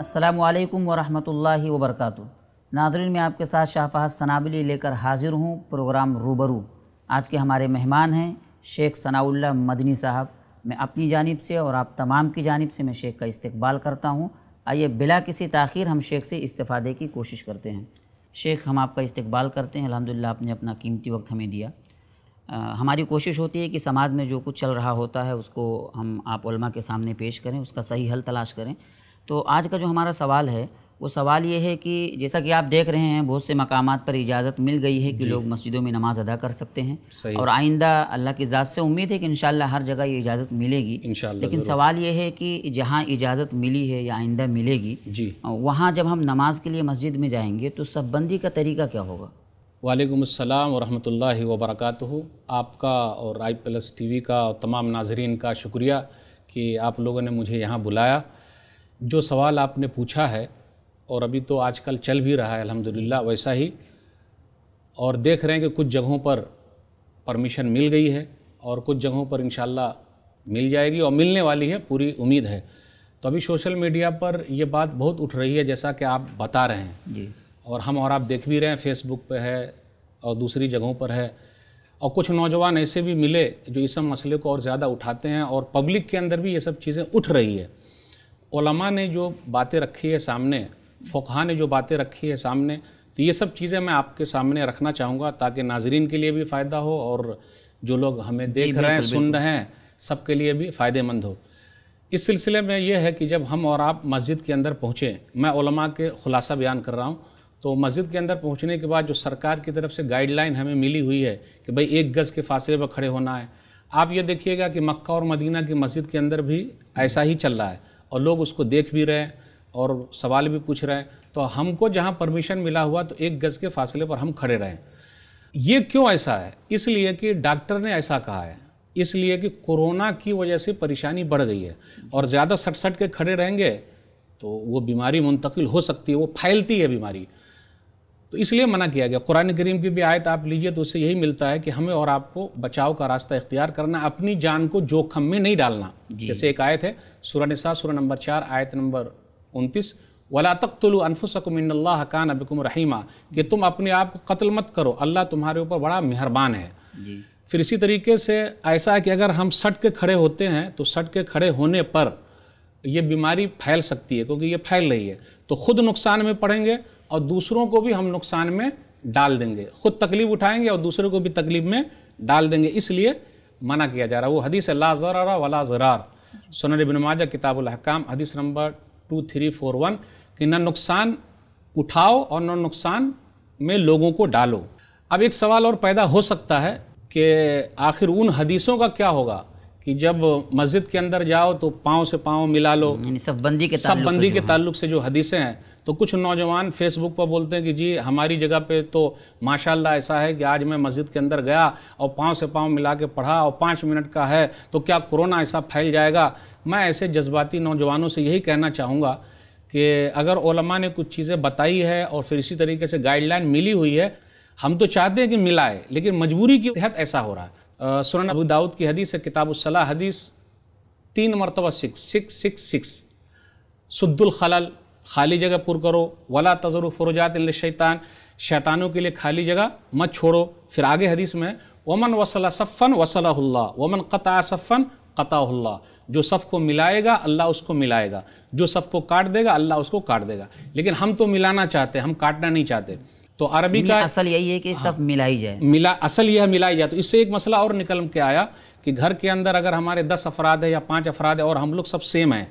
असलकम वरहमल work Nadreen में आपके साथ शाहफाज सनाबली लेकर हाजिर हूँ प्रोग्राम रूबरू आज के हमारे मेहमान हैं शेख सनाउल्ला मदनी साहब मैं अपनी जानब से और आप तमाम की जानब से मैं शेख का इस्तबाल करता हूँ आइए बिला किसी तखिर हम शेख से इस्तफ़ादे की कोशिश करते हैं शेख हम आपका इस्तबाल करते हैं अलहमदिल्ला आपने अपना कीमती वक्त हमें दिया आ, हमारी कोशिश होती है कि समाज में जो कुछ चल रहा होता है उसको हम आप के सामने पेश करें उसका सही हल तलाश करें तो आज का जो हमारा सवाल है वो सवाल ये है कि जैसा कि आप देख रहे हैं बहुत से मकाम पर इजाज़त मिल गई है कि लोग मस्जिदों में नमाज़ अदा कर सकते हैं और आइंदा अल्लाह की ज़ात से उम्मीद है कि इन हर जगह ये इजाज़त मिलेगी लेकिन सवाल ये है कि जहाँ इजाज़त मिली है या आइंदा मिलेगी जी वहाँ जब हम नमाज के लिए मस्जिद में जाएंगे तो सब बंदी का तरीका क्या होगा वालेकुम अस्सलाम वरहमतुल्लाहि वबरकातुहु आपका और आई प्लस वी का और तमाम नाजरीन का शुक्रिया कि आप लोगों ने मुझे यहाँ बुलाया जो सवाल आपने पूछा है और अभी तो आजकल चल भी रहा है अल्हम्दुलिल्लाह वैसा ही और देख रहे हैं कि कुछ जगहों पर परमिशन मिल गई है और कुछ जगहों पर इन मिल जाएगी और मिलने वाली है पूरी उम्मीद है तो अभी सोशल मीडिया पर ये बात बहुत उठ रही है जैसा कि आप बता रहे हैं और हम और आप देख भी रहे हैं फेसबुक पर है और दूसरी जगहों पर है और कुछ नौजवान ऐसे भी मिले जो इस सब मसले को और ज़्यादा उठाते हैं और पब्लिक के अंदर भी ये सब चीज़ें उठ रही है ओलमा ने जो बातें रखी है सामने फोखा ने जो बातें रखी है सामने तो ये सब चीज़ें मैं आपके सामने रखना चाहूँगा ताकि नाजरीन के लिए भी फ़ायदा हो और जो लोग हमें देख रहे हैं सुन रहे हैं सबके लिए भी फ़ायदेमंद हो इस सिलसिले में यह है कि जब हम और आप मस्जिद के अंदर पहुँचें मैं ओलमा के ख़ुलासा बयान कर रहा हूँ तो मस्जिद के अंदर पहुँचने के बाद जो सरकार की तरफ से गाइडलाइन हमें मिली हुई है कि भाई एक गज़ के फासले पर खड़े होना है आप ये देखिएगा कि मक्का और मदीना की मस्जिद के अंदर भी ऐसा ही चल रहा है और लोग उसको देख भी रहे हैं और सवाल भी पूछ रहे हैं तो हमको जहाँ परमिशन मिला हुआ तो एक गज़ के फासले पर हम खड़े रहें ये क्यों ऐसा है इसलिए कि डॉक्टर ने ऐसा कहा है इसलिए कि कोरोना की वजह से परेशानी बढ़ गई है और ज़्यादा सट सट के खड़े रहेंगे तो वो बीमारी मुंतकिल हो सकती है वो फैलती है बीमारी तो इसलिए मना किया गया कुरान करीम की भी आयत आप लीजिए तो उससे यही मिलता है कि हमें और आपको बचाव का रास्ता इख्तियार करना अपनी जान को जोखम में नहीं डालना जैसे एक आयत है सूर्य सा सूर्य नंबर चार आयत नंबर उनतीस वला तक तुलु अनफुसकुमिल्ला कान अबिकुम रहीमा कि तुम अपने आप को कत्ल मत करो अल्लाह तुम्हारे ऊपर बड़ा मेहरबान है फिर इसी तरीके से ऐसा है कि अगर हम सट के खड़े होते हैं तो सट के खड़े होने पर यह बीमारी फैल सकती है क्योंकि ये फैल रही है तो खुद नुकसान में पड़ेंगे और दूसरों को भी हम नुकसान में डाल देंगे खुद तकलीफ उठाएंगे और दूसरों को भी तकलीफ में डाल देंगे इसलिए मना किया जा रहा है वो हदीस ला जरार वला जरार सुनर बिन माजा किताबुल हदीस number two three four one कि न नुकसान उठाओ और न नुकसान में लोगों को डालो अब एक सवाल और पैदा हो सकता है कि आखिर उन हदीसों का क्या होगा कि जब मस्जिद के अंदर जाओ तो पाँव से पाँव मिला लो हम्म, सब बंदी के सब बंदी के ताल्लुक से जो हदीसें हैं तो कुछ नौजवान फेसबुक पर बोलते हैं कि जी हमारी जगह पे तो माशाल्लाह ऐसा है कि आज मैं मस्जिद के अंदर गया और पाँव से पाँव मिला के पढ़ा और पाँच मिनट का है तो क्या कोरोना ऐसा फैल जाएगा मैं ऐसे जज्बाती नौजवानों से यही कहना चाहूँगा कि अगर ओलमा ने कुछ चीज़ें बताई है और फिर इसी तरीके से गाइडलाइन मिली हुई है हम तो चाहते हैं कि मिलाए लेकिन मजबूरी की तहत ऐसा हो रहा है सुरन अबू दाऊद की हदीस है किताबुलसला हदीस तीन मरतबा सिक्स सिक्स सिक्स सिक्स सुद्दुल खलल खाली जगह पुर करो वला तजर फरोजात शैतान शैतानों के लिए खाली जगह मत छोड़ो फिर आगे हदीस में वमन वसला सफ़न वसल्ला वमन क़ता सफ़न क़ताहुल्ला जो सफ़ को मिलाएगा अल्लाह उसको मिलाएगा जो सफ़ को काट देगा अल्लाह उसको काट देगा लेकिन हम तो मिलाना चाहते हैं हम काटना नहीं चाहते तो अरबी का असल यही है कि हाँ। सब हाँ, मिलाई जाए मिला असल यह मिलाई जाए तो इससे एक मसला और निकल के आया कि घर के अंदर अगर हमारे दस अफराद है या पाँच अफराद है और हम लोग सब सेम हैं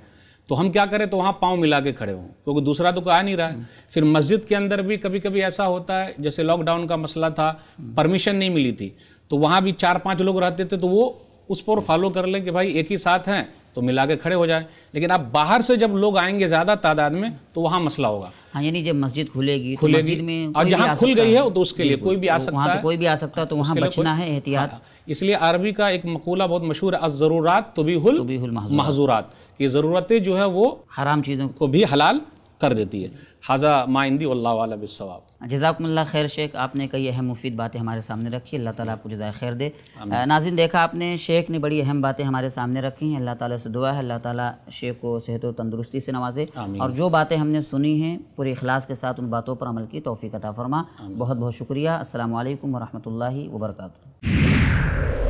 तो हम क्या करें तो वहाँ पाँव मिला के खड़े हों क्योंकि दूसरा तो कोई आ नहीं रहा है हम्म। फिर मस्जिद के अंदर भी कभी कभी ऐसा होता है जैसे लॉकडाउन का मसला था परमिशन हम्म। नहीं मिली थी तो वहाँ भी चार पाँच लोग रहते थे तो वो उस पर फॉलो कर लें कि भाई एक ही साथ हैं तो मिला के खड़े हो जाए लेकिन आप बाहर से जब लोग आएंगे ज़्यादा तादाद में तो वहाँ मसला होगा हाँ यानी जब मस्जिद खुलेगी तो खुलेगी तो में और जहाँ खुल गई है तो उसके लिए कोई भी आ तो सकता है कोई भी आ सकता है तो वहाँ बचना है एहतियात हाँ, हाँ। इसलिए अरबी का एक मकूला बहुत मशहूर है ज़रूरत तो भी हुल महजूरात ये ज़रूरतें जो है वो हराम चीज़ों को भी हलाल कर देती है हाजा माइंदी अल्लाह जजाकमल खैर शेख आपने कई अहम मुफीद बातें हमारे सामने रखी अल्लाह ताला आपको जजाय खैर दे नाजिन देखा आपने शेख ने बड़ी अहम बातें हमारे सामने रखी हैं अल्लाह ताला से दुआ है अल्लाह ताला शेख को सेहत और तंदुरुस्ती से नवाजे और जो बातें हमने सुनी हैं पूरे अखलास के साथ उन बातों पर अमल की तोफ़ी कता फरमा बहुत बहुत शुक्रिया असल वरहमल वर्का